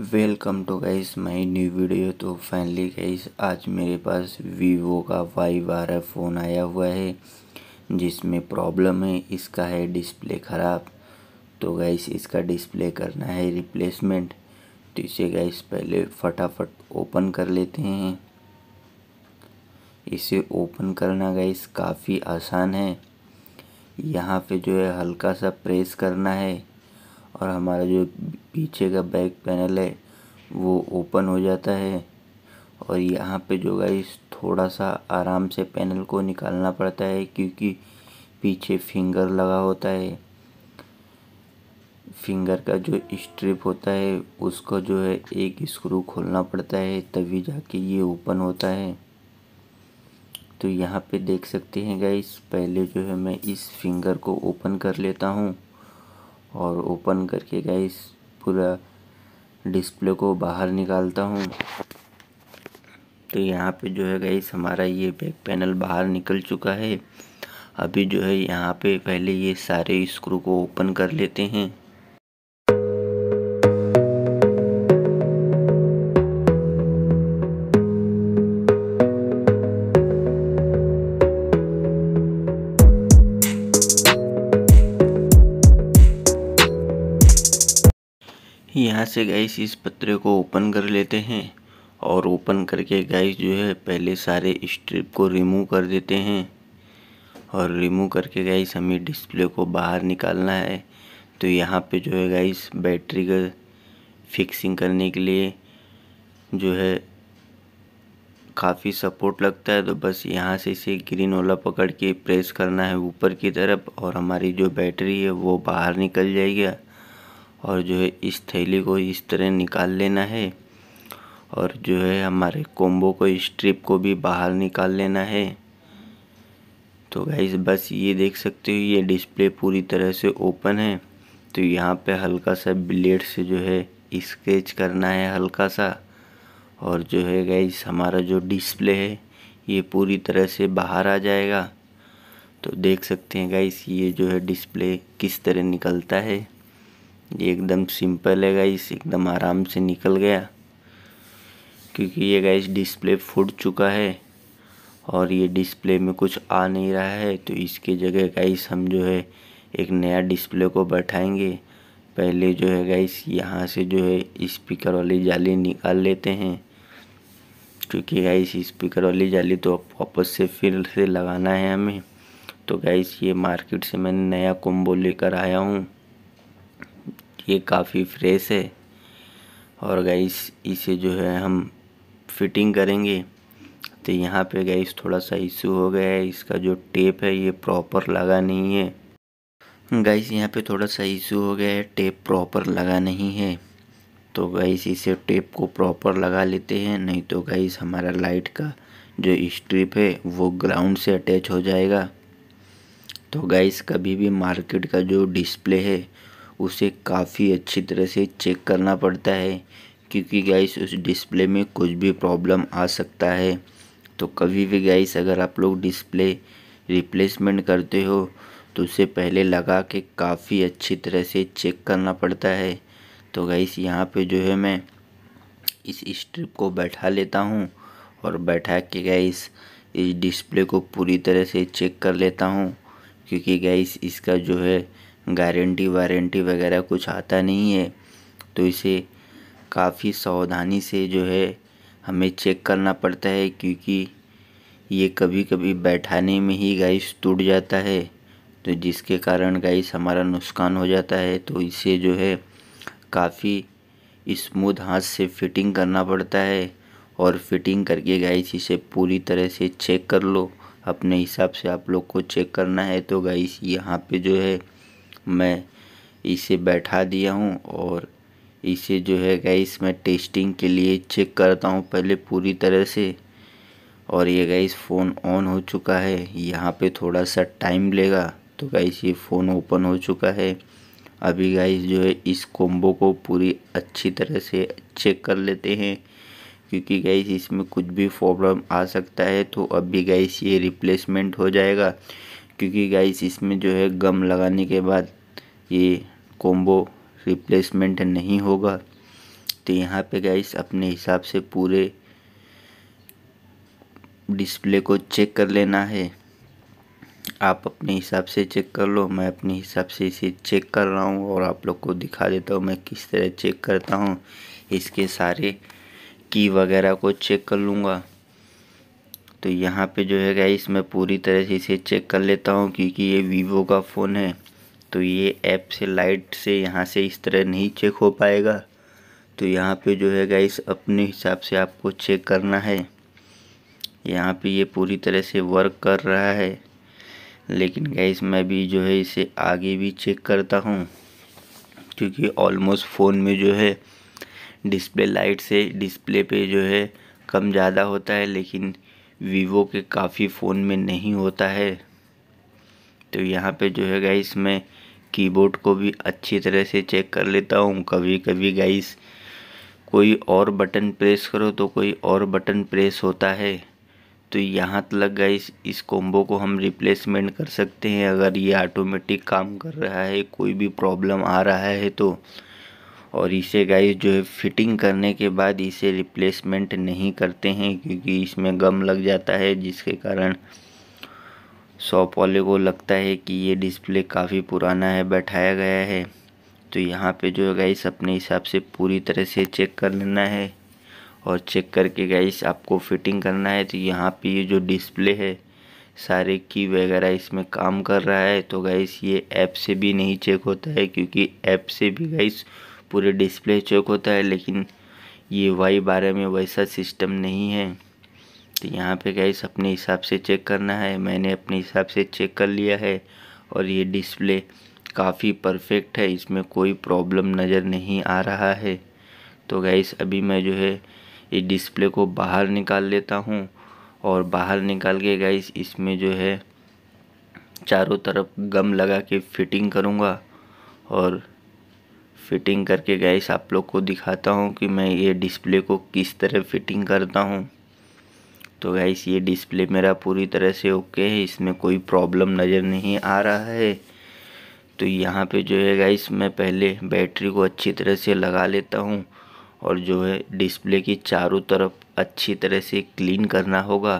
welcome to guys my new video तो finally guys आज मेरे पास वीवो का वाई बारह फ़ोन आया हुआ है जिसमें प्रॉब्लम है इसका है डिस्प्ले ख़राब तो गाइस इसका डिस्प्ले करना है रिप्लेसमेंट तो इसे गाइस पहले फटाफट ओपन कर लेते हैं इसे ओपन करना गाइस काफ़ी आसान है यहाँ पे जो है हल्का सा प्रेस करना है और हमारा जो पीछे का बैक पैनल है वो ओपन हो जाता है और यहाँ पे जो गाइस थोड़ा सा आराम से पैनल को निकालना पड़ता है क्योंकि पीछे फिंगर लगा होता है फिंगर का जो स्ट्रिप होता है उसको जो है एक स्क्रू खोलना पड़ता है तभी जाके ये ओपन होता है तो यहाँ पे देख सकते हैं गाइस पहले जो है मैं इस फिंगर को ओपन कर लेता हूँ और ओपन करके गाइस पूरा डिस्प्ले को बाहर निकालता हूँ तो यहाँ पे जो है गाइस हमारा ये बैक पैनल बाहर निकल चुका है अभी जो है यहाँ पे पहले ये सारे स्क्रू को ओपन कर लेते हैं से गैस इस पत्रे को ओपन कर लेते हैं और ओपन करके गैस जो है पहले सारे स्ट्रिप को रिमूव कर देते हैं और रिमूव करके गैस हमें डिस्प्ले को बाहर निकालना है तो यहाँ पे जो है गैस बैटरी का फिक्सिंग करने के लिए जो है काफ़ी सपोर्ट लगता है तो बस यहाँ से इसे ग्रीन वाला पकड़ के प्रेस करना है ऊपर की तरफ और हमारी जो बैटरी है वो बाहर निकल जाएगी और जो है इस थैली को इस तरह निकाल लेना है और जो है हमारे कोम्बो को स्ट्रिप को भी बाहर निकाल लेना है तो गाइस बस ये देख सकते हो ये डिस्प्ले पूरी तरह से ओपन है तो यहाँ पे हल्का सा ब्लेड से जो है स्केच करना है हल्का सा और जो है गाइस हमारा जो डिस्प्ले है ये पूरी तरह से बाहर आ जाएगा तो देख सकते हैं गाइस ये जो है डिस्प्ले किस तरह निकलता है ये एकदम सिंपल है गाइस एकदम आराम से निकल गया क्योंकि ये गाइस डिस्प्ले फूट चुका है और ये डिस्प्ले में कुछ आ नहीं रहा है तो इसके जगह गाइस हम जो है एक नया डिस्प्ले को बैठाएंगे पहले जो है गाइस यहाँ से जो है स्पीकर वाली जाली निकाल लेते हैं क्योंकि गाइस स्पीकर वाली जाली तो वापस से फिर से लगाना है हमें तो गाइस ये मार्केट से मैंने नया कोम्बो लेकर आया हूँ ये काफ़ी फ्रेश है और गैस इसे जो है हम फिटिंग करेंगे तो यहाँ पे गैस थोड़ा सा इशू हो गया है इसका जो टेप है ये प्रॉपर लगा नहीं है गैस यहाँ पे थोड़ा सा इशू हो गया है टेप प्रॉपर लगा नहीं है तो गैस इसे टेप को प्रॉपर लगा लेते हैं नहीं तो गैस हमारा लाइट का जो स्ट्रिप है वो ग्राउंड से अटैच हो जाएगा तो गैस कभी भी मार्केट का जो डिस्प्ले है उसे काफ़ी अच्छी तरह से चेक करना पड़ता है क्योंकि गाइस उस डिस्प्ले में कुछ भी प्रॉब्लम आ सकता है तो कभी भी गाइस अगर आप लोग डिस्प्ले रिप्लेसमेंट करते हो तो उसे पहले लगा के काफ़ी अच्छी तरह से चेक करना पड़ता है तो गाइस यहाँ पे जो है मैं इस स्ट्रिप को बैठा लेता हूँ और बैठा के गाइस इस डिस्प्ले को पूरी तरह से चेक कर लेता हूँ क्योंकि गाइस इसका जो है गारंटी वारंटी वगैरह कुछ आता नहीं है तो इसे काफ़ी सावधानी से जो है हमें चेक करना पड़ता है क्योंकि ये कभी कभी बैठाने में ही गाइस टूट जाता है तो जिसके कारण गाइस हमारा नुकसान हो जाता है तो इसे जो है काफ़ी स्मूथ हाथ से फिटिंग करना पड़ता है और फिटिंग करके गाइस इसे पूरी तरह से चेक कर लो अपने हिसाब से आप लोग को चेक करना है तो गाइस यहाँ पे जो है मैं इसे बैठा दिया हूँ और इसे जो है गैस मैं टेस्टिंग के लिए चेक करता हूँ पहले पूरी तरह से और ये गैस फ़ोन ऑन हो चुका है यहाँ पे थोड़ा सा टाइम लेगा तो गैस ये फ़ोन ओपन हो चुका है अभी गैस जो है इस कोम्बो को पूरी अच्छी तरह से चेक कर लेते हैं क्योंकि गैस इसमें कुछ भी प्रॉब्लम आ सकता है तो अभी गैस ये रिप्लेसमेंट हो जाएगा क्योंकि गैस इसमें जो है गम लगाने के बाद ये कोम्बो रिप्लेसमेंट नहीं होगा तो यहाँ पे गाइस अपने हिसाब से पूरे डिस्प्ले को चेक कर लेना है आप अपने हिसाब से चेक कर लो मैं अपने हिसाब से इसे चेक कर रहा हूँ और आप लोग को दिखा देता हूँ मैं किस तरह चेक करता हूँ इसके सारे की वगैरह को चेक कर लूँगा तो यहाँ पे जो है गाइस मैं पूरी तरह से इसे चेक कर लेता हूँ क्योंकि ये वीवो का फ़ोन है तो ये ऐप से लाइट से यहाँ से इस तरह नहीं चेक हो पाएगा तो यहाँ पे जो है गाइस अपने हिसाब से आपको चेक करना है यहाँ पे ये पूरी तरह से वर्क कर रहा है लेकिन गाइस मैं भी जो है इसे आगे भी चेक करता हूँ क्योंकि ऑलमोस्ट फ़ोन में जो है डिस्प्ले लाइट से डिस्प्ले पे जो है कम ज़्यादा होता है लेकिन वीवो के काफ़ी फ़ोन में नहीं होता है तो यहाँ पे जो है गाइस मैं कीबोर्ड को भी अच्छी तरह से चेक कर लेता हूँ कभी कभी गाइस कोई और बटन प्रेस करो तो कोई और बटन प्रेस होता है तो यहाँ तक गाइस इस कॉम्बो को हम रिप्लेसमेंट कर सकते हैं अगर ये ऑटोमेटिक काम कर रहा है कोई भी प्रॉब्लम आ रहा है तो और इसे गाइस जो है फिटिंग करने के बाद इसे रिप्लेसमेंट नहीं करते हैं क्योंकि इसमें गम लग जाता है जिसके कारण शॉप वाले को लगता है कि ये डिस्प्ले काफी पुराना है बैठाया गया है तो यहाँ पे जो है गाइस अपने हिसाब से पूरी तरह से चेक कर लेना है और चेक करके गाइस आपको फिटिंग करना है तो यहाँ पे ये जो डिस्प्ले है सारे की वगैरह इसमें काम कर रहा है तो गाइस ये ऐप से भी नहीं चेक होता है क्योंकि ऐप से भी गाइस पूरे डिस्प्ले चेक होता है लेकिन ये वाई बारे में वैसा सिस्टम नहीं है तो यहाँ पे गैस अपने हिसाब से चेक करना है मैंने अपने हिसाब से चेक कर लिया है और ये डिस्प्ले काफ़ी परफेक्ट है इसमें कोई प्रॉब्लम नज़र नहीं आ रहा है तो गैस अभी मैं जो है ये डिस्प्ले को बाहर निकाल लेता हूँ और बाहर निकाल के गैस इसमें जो है चारों तरफ गम लगा के फिटिंग करूँगा और फिटिंग करके गैस आप लोग को दिखाता हूँ कि मैं ये डिस्प्ले को किस तरह फिटिंग करता हूँ तो गाइस ये डिस्प्ले मेरा पूरी तरह से ओके है इसमें कोई प्रॉब्लम नज़र नहीं आ रहा है तो यहाँ पे जो है गाइस मैं पहले बैटरी को अच्छी तरह से लगा लेता हूँ और जो है डिस्प्ले की चारों तरफ अच्छी तरह से क्लीन करना होगा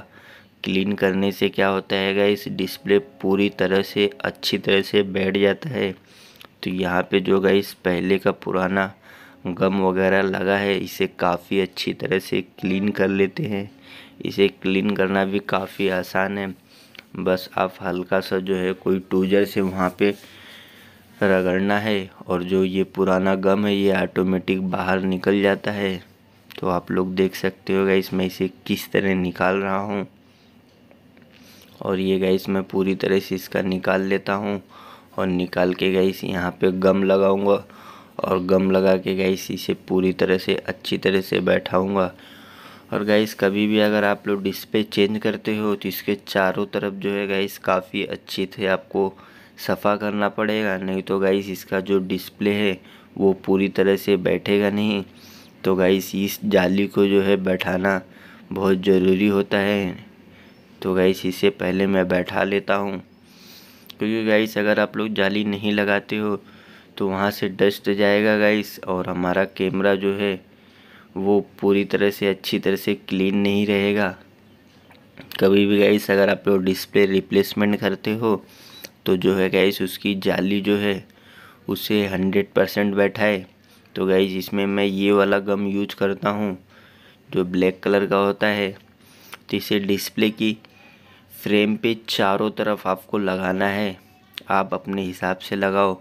क्लीन करने से क्या होता है गाइस डिस्प्ले पूरी तरह से अच्छी तरह से बैठ जाता है तो यहाँ पर जो गाइस पहले का पुराना गम वगैरह लगा है इसे काफ़ी अच्छी तरह से क्लीन कर लेते हैं इसे क्लीन करना भी काफ़ी आसान है बस आप हल्का सा जो है कोई टूजर से वहाँ पे रगड़ना है और जो ये पुराना गम है ये ऑटोमेटिक बाहर निकल जाता है तो आप लोग देख सकते हो गई मैं इसे किस तरह निकाल रहा हूँ और ये गई मैं पूरी तरह से इसका निकाल लेता हूँ और निकाल के इस यहाँ पर गम लगाऊँगा और गम लगा के गई इसे पूरी तरह से अच्छी तरह से बैठाऊँगा और गाइस कभी भी अगर आप लोग डिस्प्ले चेंज करते हो तो इसके चारों तरफ जो है गाइस काफ़ी अच्छी थे आपको सफ़ा करना पड़ेगा नहीं तो गाइस इसका जो डिस्प्ले है वो पूरी तरह से बैठेगा नहीं तो गाइस इस जाली को जो है बैठाना बहुत ज़रूरी होता है तो गाइस इसे पहले मैं बैठा लेता हूँ क्योंकि गाइस अगर आप लोग जाली नहीं लगाते हो तो वहाँ से डस्ट जाएगा गाइस और हमारा कैमरा जो है वो पूरी तरह से अच्छी तरह से क्लीन नहीं रहेगा कभी भी गैस अगर आप लोग डिस्प्ले रिप्लेसमेंट करते हो तो जो है गैस उसकी जाली जो है उसे हंड्रेड परसेंट बैठाए तो गैस इसमें मैं ये वाला गम यूज करता हूँ जो ब्लैक कलर का होता है तो इसे डिस्प्ले की फ्रेम पे चारों तरफ आपको लगाना है आप अपने हिसाब से लगाओ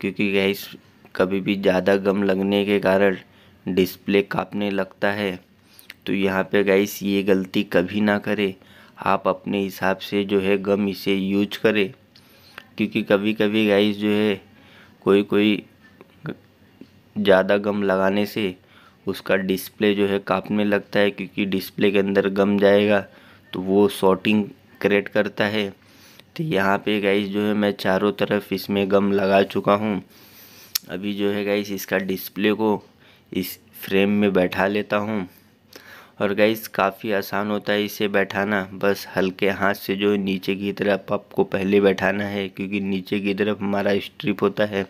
क्योंकि गैस कभी भी ज़्यादा गम लगने के कारण डिस्प्ले काँपने लगता है तो यहाँ पे गाइस ये गलती कभी ना करें आप अपने हिसाब से जो है गम इसे यूज करें क्योंकि कभी कभी गाइस जो है कोई कोई ज़्यादा गम लगाने से उसका डिस्प्ले जो है काँपने लगता है क्योंकि डिस्प्ले के अंदर गम जाएगा तो वो शॉर्टिंग क्रिएट करता है तो यहाँ पे गाइस जो है मैं चारों तरफ इसमें गम लगा चुका हूँ अभी जो है गाइस इसका डिस्प्ले को इस फ्रेम में बैठा लेता हूँ और गैस काफ़ी आसान होता है इसे बैठाना बस हल्के हाथ से जो नीचे की तरफ आपको पहले बैठाना है क्योंकि नीचे की तरफ हमारा स्ट्रिप होता है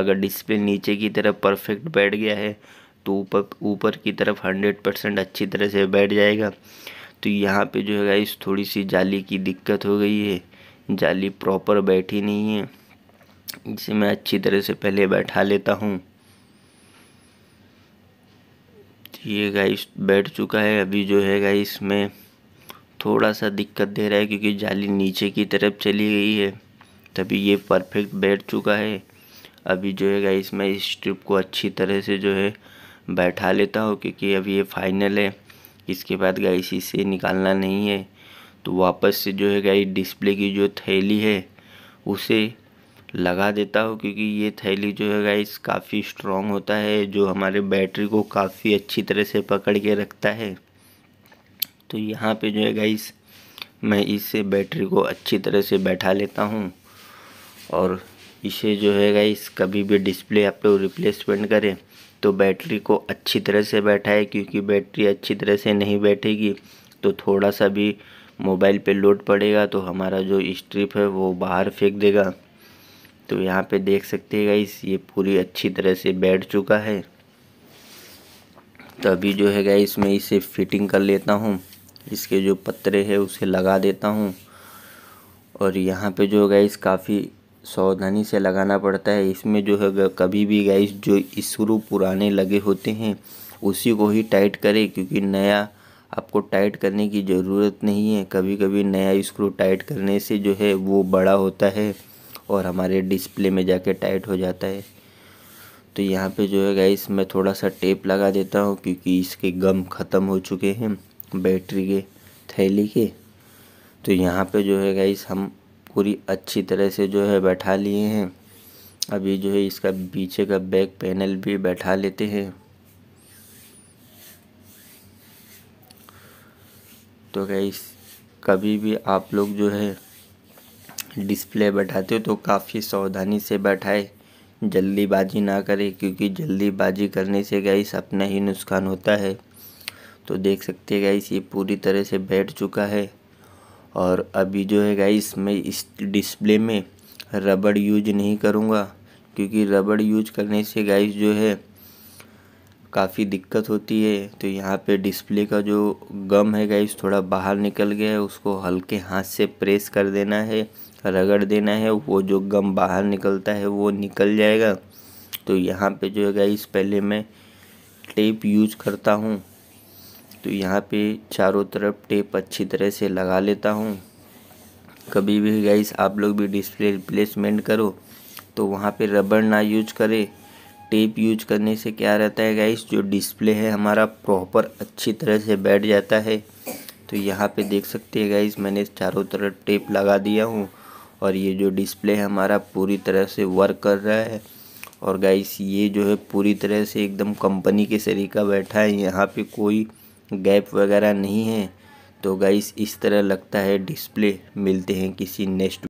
अगर डिस्प्ले नीचे की तरफ परफेक्ट बैठ गया है तो ऊपर ऊपर की तरफ हंड्रेड परसेंट अच्छी तरह से बैठ जाएगा तो यहाँ पे जो है गाइस थोड़ी सी जाली की दिक्कत हो गई है जाली प्रॉपर बैठी नहीं है इसे मैं अच्छी तरह से पहले बैठा लेता हूँ ये गाइस बैठ चुका है अभी जो है गाइस में थोड़ा सा दिक्कत दे रहा है क्योंकि जाली नीचे की तरफ चली गई है तभी ये परफेक्ट बैठ चुका है अभी जो है गाइस मैं इस स्ट्रिप को अच्छी तरह से जो है बैठा लेता हूँ क्योंकि अभी ये फाइनल है इसके बाद गाइस इसे निकालना नहीं है तो वापस से जो है गाइस डिस्प्ले की जो थैली है उसे लगा देता हूँ क्योंकि ये थैली जो है गाइस काफ़ी स्ट्रॉन्ग होता है जो हमारे बैटरी को काफ़ी अच्छी तरह से पकड़ के रखता है तो यहाँ पे जो है गाइस मैं इसे बैटरी को अच्छी तरह से बैठा लेता हूँ और इसे जो है गाइस कभी भी डिस्प्ले आप पे रिप्लेसमेंट करें तो बैटरी को अच्छी तरह से बैठाए क्योंकि बैटरी अच्छी तरह से नहीं बैठेगी तो थोड़ा सा भी मोबाइल पे लोड पड़ेगा तो हमारा जो स्ट्रिप है वो बाहर फेंक देगा तो यहाँ पे देख सकते हैं गाइस ये पूरी अच्छी तरह से बैठ चुका है तो अभी जो है गाइस मैं इसे फिटिंग कर लेता हूँ इसके जो पत्रे है उसे लगा देता हूँ और यहाँ पे जो गाइस काफ़ी सावधानी से लगाना पड़ता है इसमें जो है कभी भी गाइस जो इसरू पुराने लगे होते हैं उसी को ही टाइट करें क्योंकि नया आपको टाइट करने की ज़रूरत नहीं है कभी कभी नया स्क्रू टाइट करने से जो है वो बड़ा होता है और हमारे डिस्प्ले में जाके टाइट हो जाता है तो यहाँ पे जो है गाइस मैं थोड़ा सा टेप लगा देता हूँ क्योंकि इसके गम ख़त्म हो चुके हैं बैटरी के थैली के तो यहाँ पे जो है गाइस हम पूरी अच्छी तरह से जो है बैठा लिए हैं अभी जो है इसका पीछे का बैक पैनल भी बैठा लेते हैं तो गाइस कभी भी आप लोग जो है डिस्प्ले बैठाते हो तो काफ़ी सावधानी से बैठाए जल्दीबाजी ना करें क्योंकि जल्दीबाजी करने से गाइस अपना ही नुकसान होता है तो देख सकते हैं गाइस ये पूरी तरह से बैठ चुका है और अभी जो है गाइस मैं इस डिस्प्ले में रबड़ यूज नहीं करूँगा क्योंकि रबड़ यूज करने से गाइस जो है काफ़ी दिक्कत होती है तो यहाँ पे डिस्प्ले का जो गम है गाइस थोड़ा बाहर निकल गया है उसको हल्के हाथ से प्रेस कर देना है रगड़ देना है वो जो गम बाहर निकलता है वो निकल जाएगा तो यहाँ पे जो है गाइस पहले मैं टेप यूज करता हूँ तो यहाँ पे चारों तरफ टेप अच्छी तरह से लगा लेता हूँ कभी भी गाइस आप लोग भी डिस्प्ले रिप्लेसमेंट करो तो वहाँ पर रबड़ ना यूज करें टेप यूज करने से क्या रहता है गाइस जो डिस्प्ले है हमारा प्रॉपर अच्छी तरह से बैठ जाता है तो यहाँ पे देख सकते हैं गाइस मैंने चारों तरफ टेप लगा दिया हूँ और ये जो डिस्प्ले है हमारा पूरी तरह से वर्क कर रहा है और गाइस ये जो है पूरी तरह से एकदम कंपनी के सरीका बैठा है यहाँ पर कोई गैप वगैरह नहीं है तो गाइस इस तरह लगता है डिस्प्ले मिलते हैं किसी नेक्स्ट